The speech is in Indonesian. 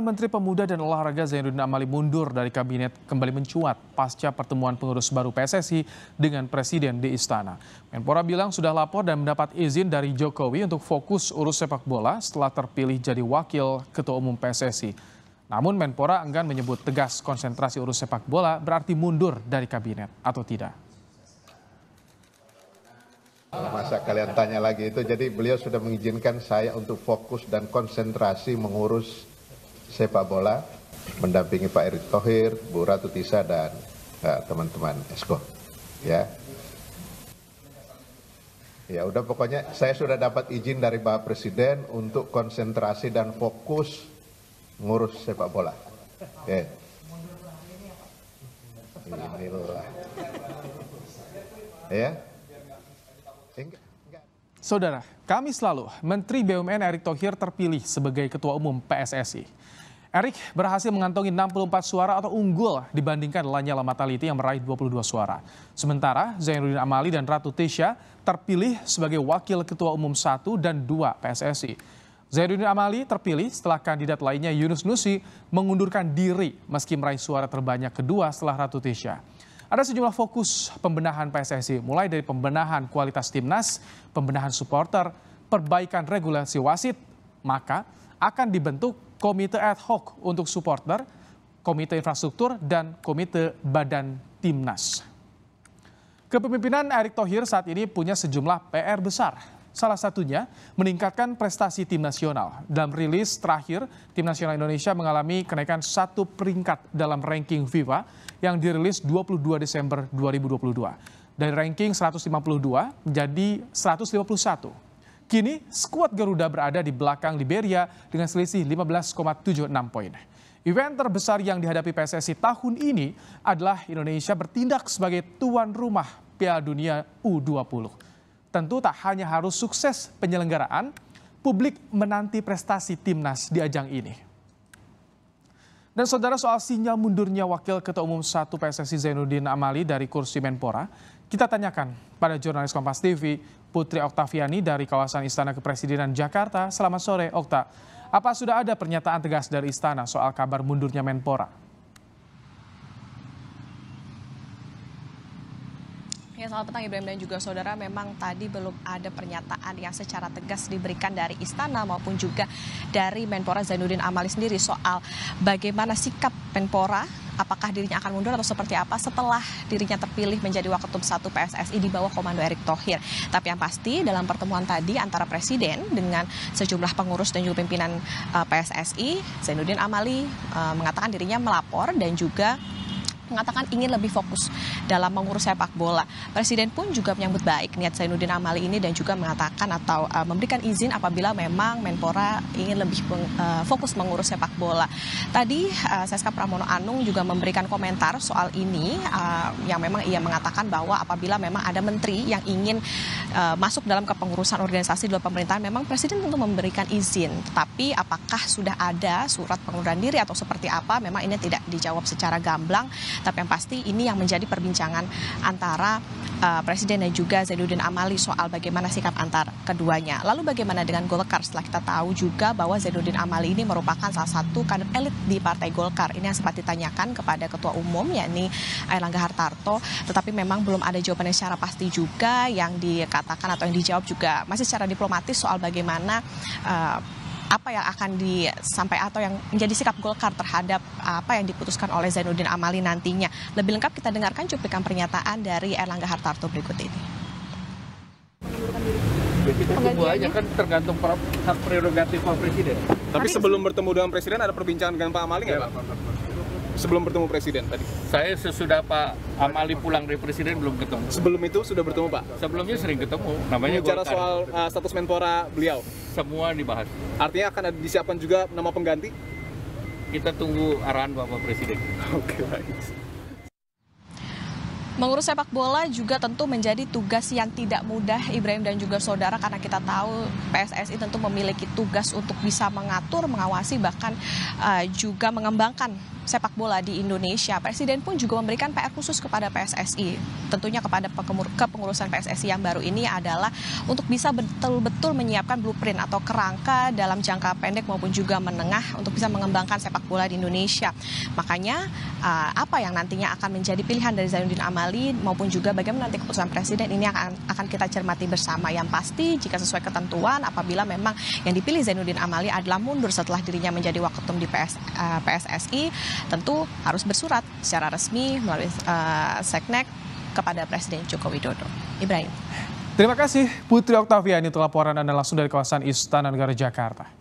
Menteri Pemuda dan Olahraga Zainuddin Amali mundur dari kabinet kembali mencuat pasca pertemuan pengurus baru PSSI dengan Presiden di Istana. Menpora bilang sudah lapor dan mendapat izin dari Jokowi untuk fokus urus sepak bola setelah terpilih jadi Wakil Ketua Umum PSSI. Namun Menpora enggan menyebut tegas konsentrasi urus sepak bola berarti mundur dari kabinet atau tidak. Masa kalian tanya lagi itu, jadi beliau sudah mengizinkan saya untuk fokus dan konsentrasi mengurus sepak bola mendampingi Pak Erick Thohir, Bu Ratu Tisa dan eh, teman-teman uh, Esko. Ya. Ya udah pokoknya saya sudah dapat izin dari Bapak Presiden untuk konsentrasi dan fokus ngurus sepak bola. Ya. Inilah. Ya. Saudara, kami selalu Menteri BUMN Erick Thohir terpilih sebagai Ketua Umum PSSI. Erik berhasil mengantongi 64 suara atau unggul dibandingkan Lanyala Mataliti yang meraih 22 suara. Sementara Zainuddin Amali dan Ratu Tisha terpilih sebagai Wakil Ketua Umum 1 dan 2 PSSI. Zainuddin Amali terpilih setelah kandidat lainnya Yunus Nusi mengundurkan diri meski meraih suara terbanyak kedua setelah Ratu Tisha. Ada sejumlah fokus pembenahan PSSI, mulai dari pembenahan kualitas timnas, pembenahan supporter, perbaikan regulasi wasit, maka akan dibentuk komite ad hoc untuk supporter, komite infrastruktur, dan komite badan timnas. Kepemimpinan Erick Thohir saat ini punya sejumlah PR besar. Salah satunya meningkatkan prestasi tim nasional. Dalam rilis terakhir, tim nasional Indonesia mengalami kenaikan satu peringkat dalam ranking FIFA yang dirilis 22 Desember 2022. Dari ranking 152 menjadi 151. Kini, skuad Garuda berada di belakang Liberia dengan selisih 15,76 poin. Event terbesar yang dihadapi PSSI tahun ini adalah Indonesia bertindak sebagai tuan rumah Piala Dunia U20. Tentu tak hanya harus sukses penyelenggaraan, publik menanti prestasi timnas di ajang ini. Dan saudara soal sinyal mundurnya Wakil Ketua Umum 1 PSSI Zainuddin Amali dari kursi Menpora, kita tanyakan pada jurnalis Kompas TV Putri Oktaviani dari kawasan Istana Kepresidenan Jakarta. Selamat sore, Okta. Apa sudah ada pernyataan tegas dari Istana soal kabar mundurnya Menpora? Ya, selamat petang Ibrahim dan juga saudara. Memang tadi belum ada pernyataan yang secara tegas diberikan dari istana maupun juga dari Menpora Zainuddin Amali sendiri soal bagaimana sikap Menpora apakah dirinya akan mundur atau seperti apa setelah dirinya terpilih menjadi Waketum 1 PSSI di bawah komando Erick Thohir. Tapi yang pasti dalam pertemuan tadi antara Presiden dengan sejumlah pengurus dan juga pimpinan eh, PSSI, Zainuddin Amali eh, mengatakan dirinya melapor dan juga mengatakan ingin lebih fokus dalam mengurus sepak bola. Presiden pun juga menyambut baik niat Zainuddin Amali ini dan juga mengatakan atau uh, memberikan izin apabila memang Menpora ingin lebih meng, uh, fokus mengurus sepak bola. Tadi uh, Seska Pramono Anung juga memberikan komentar soal ini uh, yang memang ia mengatakan bahwa apabila memang ada menteri yang ingin uh, masuk dalam kepengurusan organisasi di luar pemerintahan memang presiden tentu memberikan izin. Tapi apakah sudah ada surat pengunduran diri atau seperti apa memang ini tidak dijawab secara gamblang tapi yang pasti ini yang menjadi perbincangan antara uh, Presiden dan juga Zainuddin Amali soal bagaimana sikap antar keduanya. Lalu bagaimana dengan Golkar setelah kita tahu juga bahwa Zainuddin Amali ini merupakan salah satu kader elit di Partai Golkar. Ini yang sempat ditanyakan kepada Ketua Umum yakni Erlangga Hartarto, tetapi memang belum ada jawabannya secara pasti juga yang dikatakan atau yang dijawab juga masih secara diplomatis soal bagaimana uh, apa yang akan disampaikan atau yang menjadi sikap Golkar terhadap uh, apa yang diputuskan oleh Zainuddin Amali nantinya. Lebih lengkap kita dengarkan cuplikan pernyataan dari Erlangga Hartarto berikut ini. Ya semuanya kan tergantung hak prerogatif Pak Presiden. Tapi sebelum bertemu dengan Presiden ada perbincangan dengan Pak Amali nggak ya, Pak? Sebelum bertemu Presiden tadi? Saya sesudah Pak Amali pulang dari Presiden belum ketemu. Sebelum itu sudah bertemu Pak? Sebelumnya sering ketemu. Namanya Bicara soal uh, status Menpora beliau? semua dibahas. Artinya akan ada disiapkan juga nama pengganti? Kita tunggu arahan Bapak Presiden. Oke, okay, baik. Mengurus sepak bola juga tentu menjadi tugas yang tidak mudah Ibrahim dan juga saudara karena kita tahu PSSI tentu memiliki tugas untuk bisa mengatur, mengawasi bahkan uh, juga mengembangkan sepak bola di Indonesia, Presiden pun juga memberikan PR khusus kepada PSSI. Tentunya kepada kepengurusan PSSI yang baru ini adalah untuk bisa betul-betul menyiapkan blueprint atau kerangka dalam jangka pendek maupun juga menengah untuk bisa mengembangkan sepak bola di Indonesia. Makanya uh, apa yang nantinya akan menjadi pilihan dari Zainuddin Amali maupun juga bagaimana nanti keputusan Presiden ini akan, akan kita cermati bersama. Yang pasti jika sesuai ketentuan apabila memang yang dipilih Zainuddin Amali adalah mundur setelah dirinya menjadi waketum di PS, uh, PSSI tentu harus bersurat secara resmi melalui uh, Seknek kepada Presiden Joko Widodo. Ibrahim. Terima kasih Putri Oktaviani untuk laporan Anda langsung dari kawasan Istana Negara Jakarta.